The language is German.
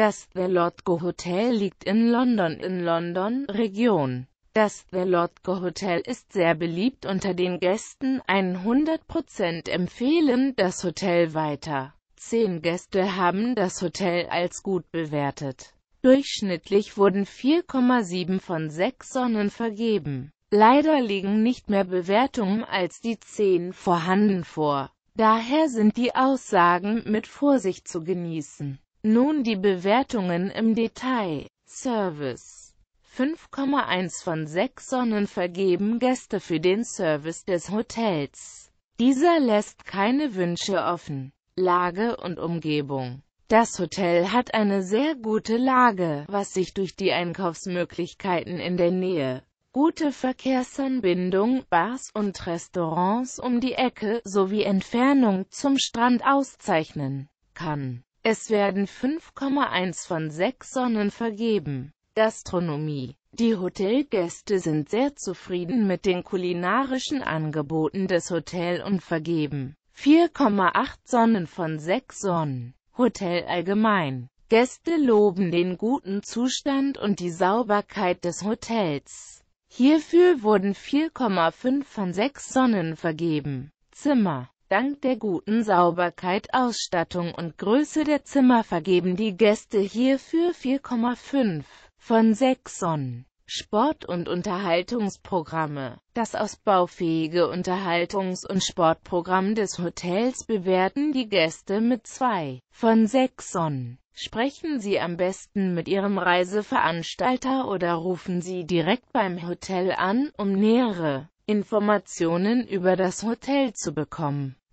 Das The Lodge Hotel liegt in London in London, Region. Das The Lodge Hotel ist sehr beliebt unter den Gästen, 100% empfehlen das Hotel weiter. Zehn Gäste haben das Hotel als gut bewertet. Durchschnittlich wurden 4,7 von 6 Sonnen vergeben. Leider liegen nicht mehr Bewertungen als die 10 vorhanden vor. Daher sind die Aussagen mit Vorsicht zu genießen. Nun die Bewertungen im Detail. Service 5,1 von 6 Sonnen vergeben Gäste für den Service des Hotels. Dieser lässt keine Wünsche offen. Lage und Umgebung Das Hotel hat eine sehr gute Lage, was sich durch die Einkaufsmöglichkeiten in der Nähe gute Verkehrsanbindung, Bars und Restaurants um die Ecke sowie Entfernung zum Strand auszeichnen kann. Es werden 5,1 von 6 Sonnen vergeben. Gastronomie Die Hotelgäste sind sehr zufrieden mit den kulinarischen Angeboten des Hotel und vergeben 4,8 Sonnen von 6 Sonnen. Hotel allgemein Gäste loben den guten Zustand und die Sauberkeit des Hotels. Hierfür wurden 4,5 von 6 Sonnen vergeben. Zimmer Dank der guten Sauberkeit, Ausstattung und Größe der Zimmer vergeben die Gäste hierfür 4,5 von 6 Sonnen. Sport- und Unterhaltungsprogramme. Das ausbaufähige Unterhaltungs- und Sportprogramm des Hotels bewerten die Gäste mit 2 von 6 Sonnen. Sprechen Sie am besten mit Ihrem Reiseveranstalter oder rufen Sie direkt beim Hotel an, um nähere Informationen über das Hotel zu bekommen.